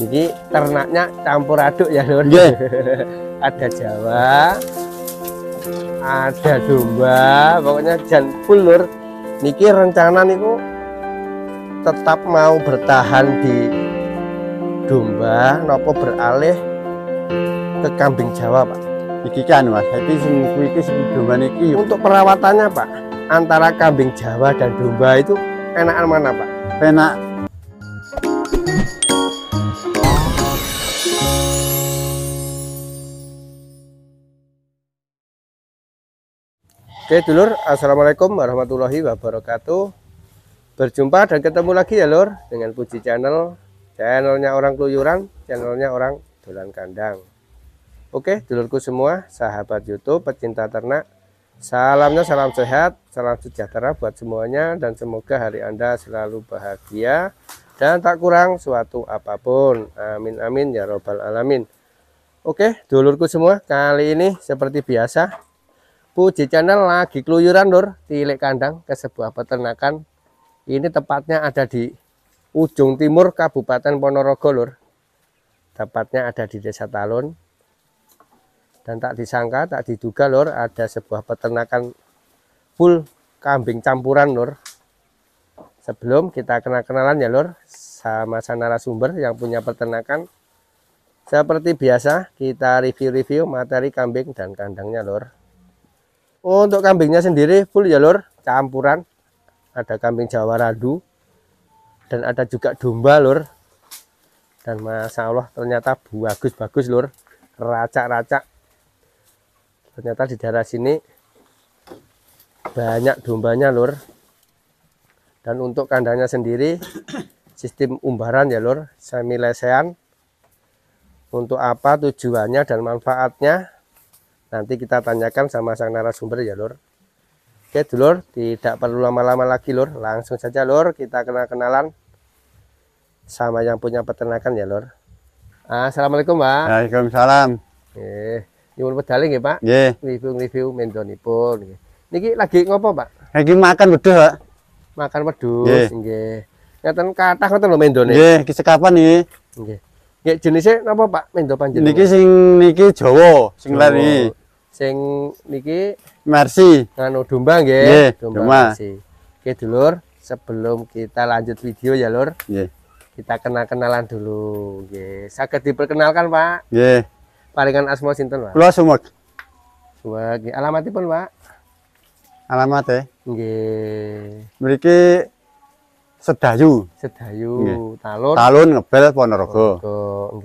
Jadi ternaknya campur aduk ya Lur. Yeah. ada Jawa, ada domba, pokoknya jan full Lur. Niki rencana niku tetap mau bertahan di domba nopo beralih ke kambing Jawa, Pak. Niki kan Mas, Tapi sing iki sing domba niki. Untuk perawatannya, Pak, antara kambing Jawa dan domba itu enakan mana, Pak? Enak Oke dulur, Assalamualaikum warahmatullahi wabarakatuh Berjumpa dan ketemu lagi ya lur Dengan Puji Channel Channelnya orang keluyuran, channelnya orang dolan kandang Oke dulurku semua, sahabat youtube, pecinta ternak Salamnya salam sehat, salam sejahtera buat semuanya Dan semoga hari anda selalu bahagia Dan tak kurang suatu apapun Amin amin ya robbal alamin Oke dulurku semua, kali ini seperti biasa Puji Channel lagi keluyuran lur tilik kandang ke sebuah peternakan ini tepatnya ada di ujung timur Kabupaten Ponorogo lur tepatnya ada di Desa Talun dan tak disangka tak diduga lur ada sebuah peternakan full kambing campuran lur sebelum kita kenal-kenalan ya lur sama sana sumber yang punya peternakan seperti biasa kita review-review materi kambing dan kandangnya lor Oh, untuk kambingnya sendiri full jalur ya, campuran. Ada kambing Jawa Radu dan ada juga domba lur. Dan masya Allah ternyata bagus-bagus lur, racak-racak. Ternyata di daerah sini banyak dombanya lur. Dan untuk kandangnya sendiri sistem umbaran ya lur, semi lesean Untuk apa tujuannya dan manfaatnya nanti kita tanyakan sama sang narasumber ya lor oke dulur tidak perlu lama-lama lagi lor langsung saja lor kita kenal-kenalan sama yang punya peternakan ya lor ah, Assalamualaikum Pak Waalaikumsalam eh nyuwun pedali ya Pak nggih review-review mendonipun niki lagi ngopo Pak lagi makan wedhus Pak makan wedhus nggih Ngeten kathah ngoten lho mendone. Nggih, iki sekapan iki? Nggih. Nggih, jenise napa Pak mendo panjenengan? Niki sing niki Jawa, sing lari Sing niki Mercy. Nganu domba nggih. domba domba. Oke, Dulur, sebelum kita lanjut video ya, Lur. Nggih. Kita kenal-kenalan dulu. Nggih. Sakit diperkenalkan, Pak? Nggih. Palingan asma sinten, Pak? Kula Sumek. alamat Alamatipun, Pak? Alamat e? Nggih. Mriki Sedayu. Sedayu, talon Talun. Talun ngebel Ponorogo. Ponorogo,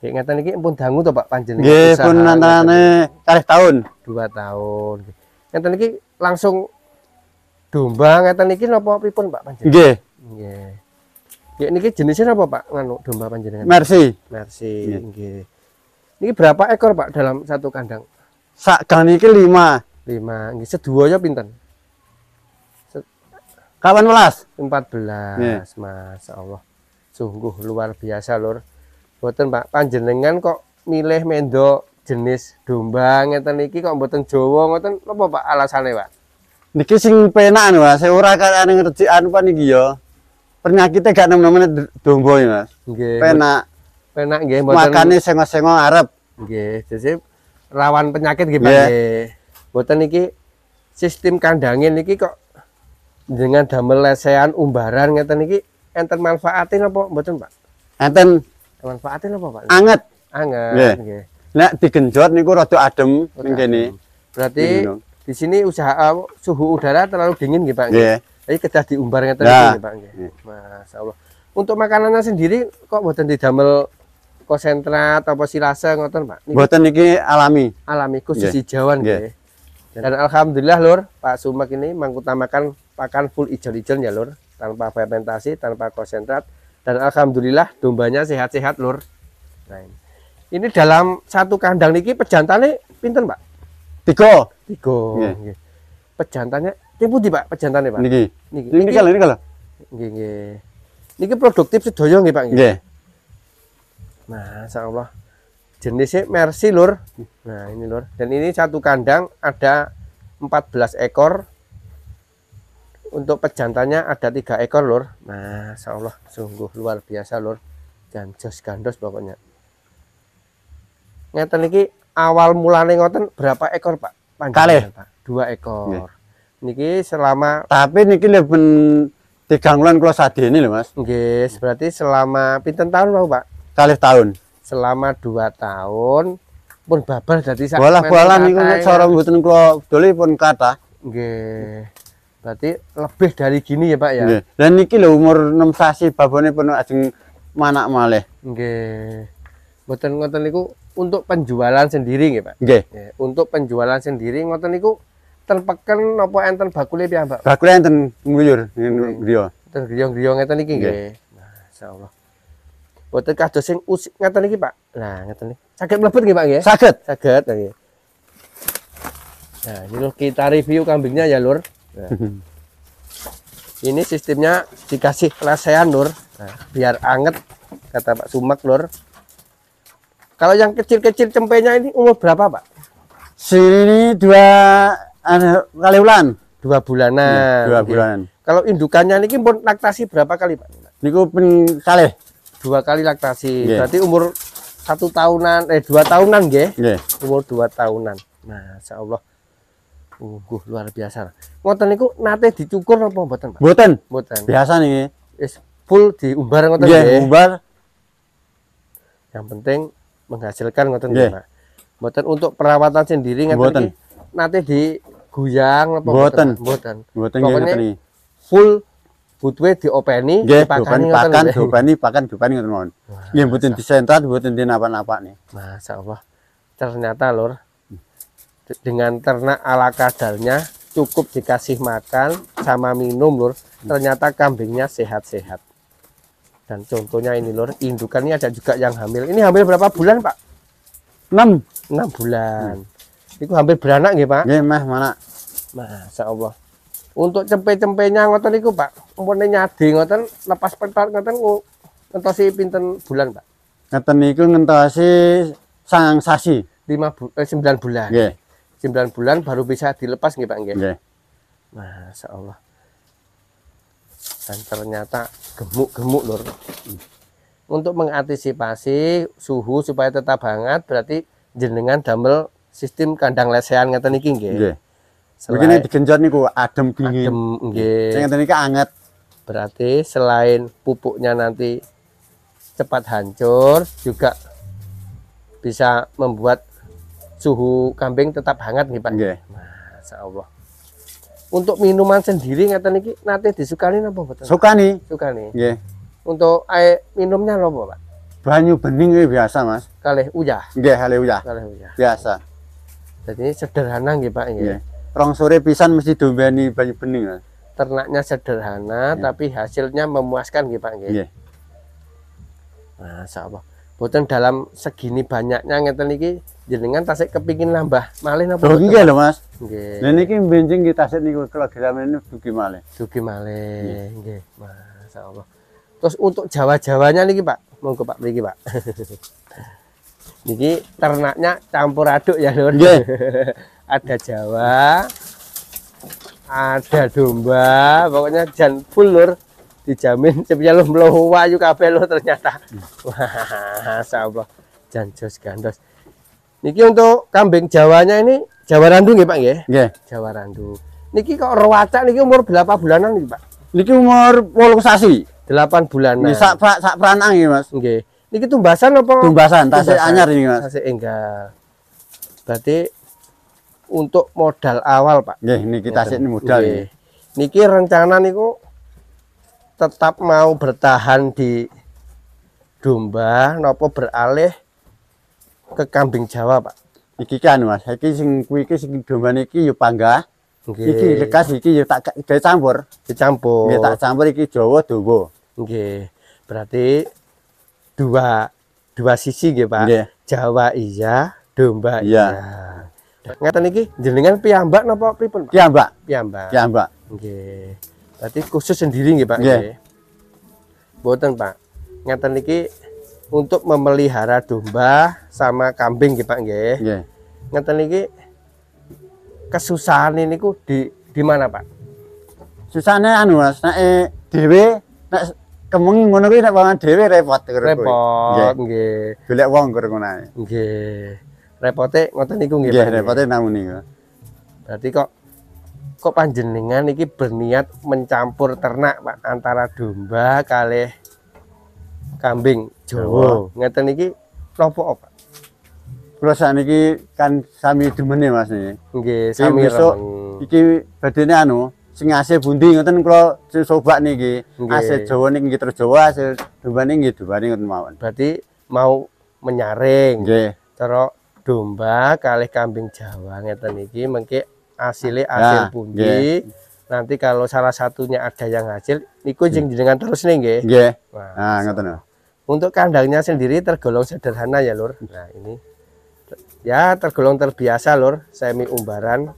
Nek ngeten iki pun dangu to Pak panjenengan. Nggih, pun antane kalih tahun. Dua tahun. Ngeten iki langsung domba ngeten iki napa pripun Pak panjenengan? Nggih. Nggih. Ya niki jenisnya apa Pak nganu domba panjenengan? Mercy. Mercy. Nggih. Niki berapa ekor Pak dalam satu kandang? Sak kandang iki 5. 5. Nggih, seduoyo pinten? Kapan belas? 14. belas Mas Allah. Sungguh luar biasa, Lur. Buatan Pak, panjenengan kok milih mendo jenis domba ngeten iki kok mboten Jawa ngoten napa Pak alasane Pak? Niki sing penak Mas, saya ora karane ngerti anu pan iki ya. Penyakitnya gak nemu nemen domba ya Mas. Nggih. Penak. Penak nggih mboten. Makane sengo-sengo arep. Nggih, jadi rawan penyakit nggih Pak. Nggih. Mboten niki sistem kandangin niki kok dengan damel lesehan umbaran ngeten niki enten manfaatin apa mboten Pak? Enten Manfaatnya apa, Pak? Anget. Anget. Nggih. Nggih. Nek digenjot niku rada adem ning Berarti Gini. di sini usaha uh, suhu udara terlalu dingin nggih, Pak. Nggih. Jadi kedah diumbar ngeten nah. nggih, Pak. Nggih. Masyaallah. Untuk makanannya sendiri kok mboten didamel konsentrat atau silase ngoten, Pak? Niki. Mboten niki alami. Alami khusus hijauan nggih. Dan alhamdulillah Lur, Pak Sumak ini mengutamakan pakan full ijo-ijon ya Lur, tanpa fermentasi, tanpa konsentrat dan alhamdulillah dombanya sehat-sehat lur nah, ini. ini dalam satu kandang niki pejantannya pinten pak tiga tiga yeah. pejantannya tipu tiba pak pejantannya pak niki niki ini kalau ini kalau niki niki produktif sedoyo nih pak Niki. nah allah. jenisnya mercy lur nah ini lur dan ini satu kandang ada empat belas ekor untuk pejantannya ada tiga ekor lur Masya Allah sungguh luar biasa lur dan jos gandos pokoknya ngeten ini awal mulane ngoten berapa ekor pak kali dua ekor yeah. niki selama tapi niki lebih tiga bulan kalau saat ini loh mas yes, berarti selama pinten tahun mau pak kalih tahun selama dua tahun pun babar jadi bola bola niku seorang butun kalau doli pun kata Nggih. Berarti lebih dari gini ya Pak ya. Nge. dan niki lo umur 6 sasi babonnya penuh asing manak malih. Nggih. Mboten ngoten niku untuk penjualan sendiri nggih Pak. Nggih. Untuk penjualan sendiri ngoten niku terpeken nopo enten bakule piye Pak? Bakule enten nguyur griya. Enten griya-griya ngeten niki nggih. allah Boten kados sing usik ngeten niki Pak. Nah, ngeten niki. sakit mlebet nggih Pak nggih? sakit sakit, nggih. Nah, ini kita review kambingnya ya, Lur. Nah. Ini sistemnya dikasih penasehan Nur, nah, biar anget kata Pak Sumak Nur. Kalau yang kecil-kecil cempenya ini umur berapa Pak? Sini dua anu, kali bulan, dua bulanan. Iya, dua bulanan. Kalau indukannya ini pun laktasi berapa kali Pak? Ini pun kali. Dua kali laktasi. Yeah. Berarti umur satu tahunan eh dua tahunan ya? Yeah. Umur dua tahunan. Nah, insya Allah Ungguh luar biasa. Ngoten niku nate dicukur apa mboten, Pak? Mboten. Mboten. Biasa nih. Wis full diumbar ngoten nggih. Yeah, umbar. Yang penting menghasilkan ngoten nggih, Pak. Mboten untuk perawatan sendiri ngoten Mboten. Nate diguyang apa mboten? Mboten. Mboten nggih ngoten Full butuhe diopeni, dipakani ngoten. Pakan diopeni, pakan diopeni ngoten mawon. Nggih mboten disentrat, mboten nih. Masya Masyaallah. Ternyata lur hmm dengan ternak ala kadarnya cukup dikasih makan sama minum lur ternyata kambingnya sehat-sehat dan contohnya ini lur indukannya ada juga yang hamil ini hamil berapa bulan pak 6 6 bulan hmm. itu hampir beranak nggih pak nggih mah mana masa Allah untuk cempe-cempenya ngoten itu pak umurnya nyadi ngoten lepas pentar ngoten ngentosi pinten bulan pak ngoten itu ngentosi sang sasi lima bu eh, bulan yeah. 9 bulan baru bisa dilepas nggih Pak nggih. Nggih. Masyaallah. Dan ternyata gemuk-gemuk lur. Untuk mengantisipasi suhu supaya tetap hangat berarti jenengan damel sistem kandang lesehan ngeten iki nggih. Nggih. Begini digenjot niku adem dingin. Adem nggih. Sing ngeten iki anget. Berarti selain pupuknya nanti cepat hancur juga bisa membuat suhu kambing tetap hangat nih Pak. Nggih. Masya Allah. Untuk minuman sendiri nggak tahu niki Nanti disukani napa nih. Sukani. nih. Yeah. Untuk air minumnya apa Pak? Banyu bening ini biasa Mas. Kalih Iya yeah, kalih uyah. Kalih uyah. Biasa. Jadi sederhana nih Pak nggih. Rong sore pisan mesti dombani banyu bening Mas. Ternaknya sederhana yeah. tapi hasilnya memuaskan nih Pak Iya. Yeah. Masya Allah boten dalam segini banyaknya ngeten niki jenengan tasik kepingin nambah malih napa oh, nggih lho Mas nggih Lah niki benjing iki tasik niku kilogram ini dugi malih dugi malih nggih masyaallah terus untuk Jawa-Jawanya niki Pak monggo Pak mriki Pak niki ternaknya campur aduk ya Lur nggih ada Jawa ada domba pokoknya jan full Lur dijamin sepuluh mlebu yuk kabeh lo ternyata. Wah, Jan jancos gandos. Niki untuk kambing Jawanya ini Jawa Randu nggih Pak nggih? yeah. Jawa Randu. Niki kok rewacak niki umur berapa bulanan nih Pak? Niki umur 8 sasi. delapan bulanan. Nggih sak pra, sak peranang nih Mas. Nggih. Niki tumbasan apa? Tumbasan, tasik anyar ini Mas. Tasik enggal. Berarti untuk modal awal Pak. Nggih niki tasik modal. Niki rencana niku tetap mau bertahan di domba nopo beralih ke kambing Jawa, Pak? Iki kan Mas, iki sing kuwi iki sing domba niki yo panggah. Nggih. Iki lekas iki yo tak dicampur, dicampur. Nggih, tak campur iki Jawa domba. Nggih. Berarti dua dua sisi nggih, Pak. Nggih. Jawa iya, domba iya. iya. Ngeten iki jenengan piyambak napa pripun, Pak? Piyambak. Piyambak. Piyambak. Nggih. Berarti khusus sendiri nggih Pak nggih. Yeah. Pak. Ngeten niki untuk memelihara domba sama kambing nggih Pak nggih. Yeah. Ngeten niki kesusahan ini ku di di mana Pak? Susahnya anu Mas, nek dhewe nek kemengi ngono kuwi nek pangan dhewe repot karo Repot nggih. Golek wong karo ngono ae. Nggih. Repote ngoten niku nggih. Nggih, repote namun niku. Berarti kok kok panjenengan iki berniat mencampur ternak Pak antara domba kali kambing Jawa. Ngeten iki nopo Pak? Kulo saniki kan sami demene Mas iki. Nggih, sami esuk iki badene anu sing asih bundi ngoten kula coba niki. Asih Jawa niki nggih terus Jawa, asih domba niki nggih domba ngoten mawon. Berarti mau menyaring. Nggih. Cara domba kali kambing Jawa ngeten iki mengke hasilnya hasil nah, pundi yeah. nanti kalau salah satunya ada yang hasil niku jeng jenengan terus nih nggih nggih nah, nah untuk kandangnya sendiri tergolong sederhana ya lur nah ini ya tergolong terbiasa lur semi umbaran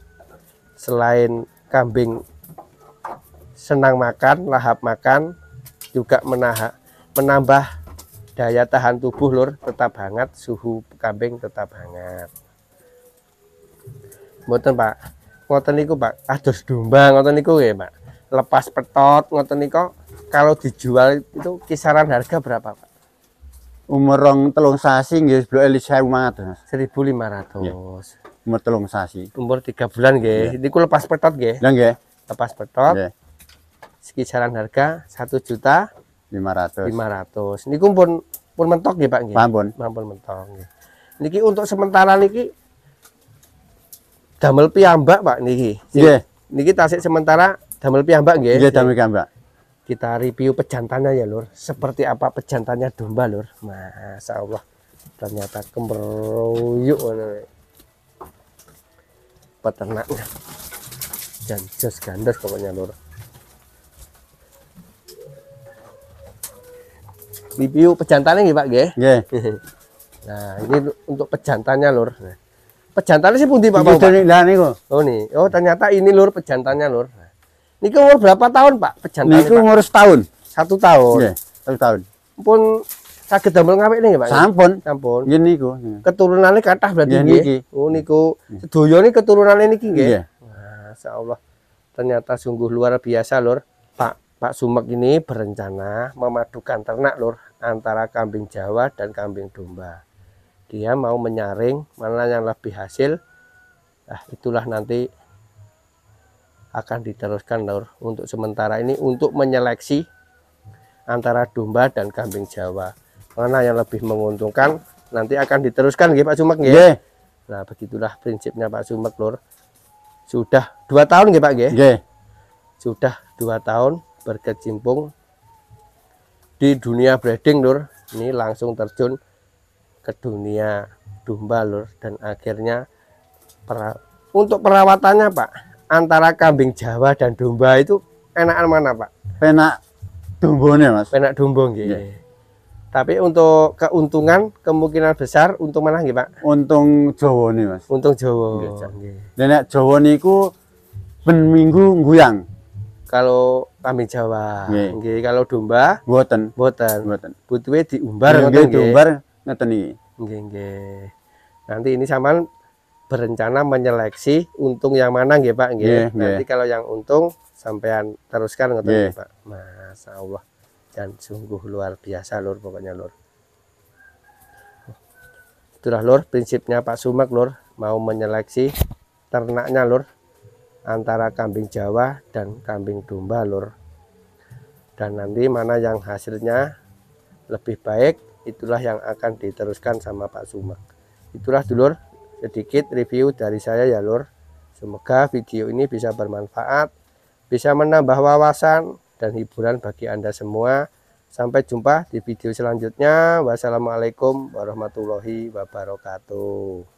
selain kambing senang makan lahap makan juga menaha, menambah daya tahan tubuh lur tetap hangat suhu kambing tetap hangat Mboten Pak ngoten niku Pak ados domba ngoten niku ya Pak lepas petot ngoten niku kalau dijual itu kisaran harga berapa Pak umur rong telung sasi nggih blok 1500 1500 ya. umur telung sasi umur 3 bulan nggih ya. niku lepas petot nggih lha nggih lepas petot ya. sekisaran harga 1 juta 500 500 niku pun pun mentok nggih Pak nggih mampun mampun mentok nggih niki untuk sementara niki damel piyambak Pak niki. yeah. Niki tasik sementara damel piyambak nggih. yeah, damel piyambak. Kita review pejantannya ya Lur. Seperti apa pejantannya domba Lur. Masya Allah. Ternyata kemeruyuk peternaknya. Dan jos gandos pokoknya Lur. Review pejantannya nggih Pak nggih. Nggih. Nah, ini untuk pejantannya Lur. Nah. Pejantannya sih pundi Pak? Pak? Nah, niku. Oh nih. Oh ternyata ini lur pejantannya lur. Niku umur berapa tahun Pak pejantannya? Niku umur setahun. Satu tahun. Iya, satu tahun. Pun sakit damel ngapain nih Pak. Sampun. Sampun. ini iya, niku. Iya. Keturunannya kathah berarti iya, nggih. Oh niku. Sedaya niki keturunannya niki nggih. Iya. Allah Ternyata sungguh luar biasa lur. Pak Pak Sumek ini berencana memadukan ternak lur antara kambing Jawa dan kambing domba dia mau menyaring mana yang lebih hasil nah itulah nanti akan diteruskan lor untuk sementara ini untuk menyeleksi antara domba dan kambing jawa mana yang lebih menguntungkan nanti akan diteruskan ya Pak Sumek ya. yeah. nah begitulah prinsipnya Pak Sumek lor sudah dua tahun ya Pak ya. yeah. sudah dua tahun berkecimpung di dunia breeding lor ini langsung terjun ke dunia domba lur dan akhirnya pera untuk perawatannya Pak antara kambing Jawa dan domba itu enakan mana Pak? enak dombonya Mas. enak dombong gitu iya. Tapi untuk keuntungan kemungkinan besar untuk mana gitu Pak? Untung Jawa nih Mas. Untung Jawa. Nggih. Dan Jawa niku ben minggu guyang Kalau kambing Jawa, Kalau domba boten boten boten butuhnya diumbar Diumbar Nanti, Nanti ini sampean berencana menyeleksi untung yang mana nggih Pak nggih. Nanti kalau yang untung sampean teruskan ngoten yeah. Pak. Masya Allah dan sungguh luar biasa lur pokoknya lur. Itulah lur prinsipnya Pak Sumak lur mau menyeleksi ternaknya lur antara kambing Jawa dan kambing domba lur. Dan nanti mana yang hasilnya lebih baik itulah yang akan diteruskan sama Pak Sumak itulah dulur sedikit review dari saya ya lur semoga video ini bisa bermanfaat bisa menambah wawasan dan hiburan bagi anda semua sampai jumpa di video selanjutnya wassalamualaikum warahmatullahi wabarakatuh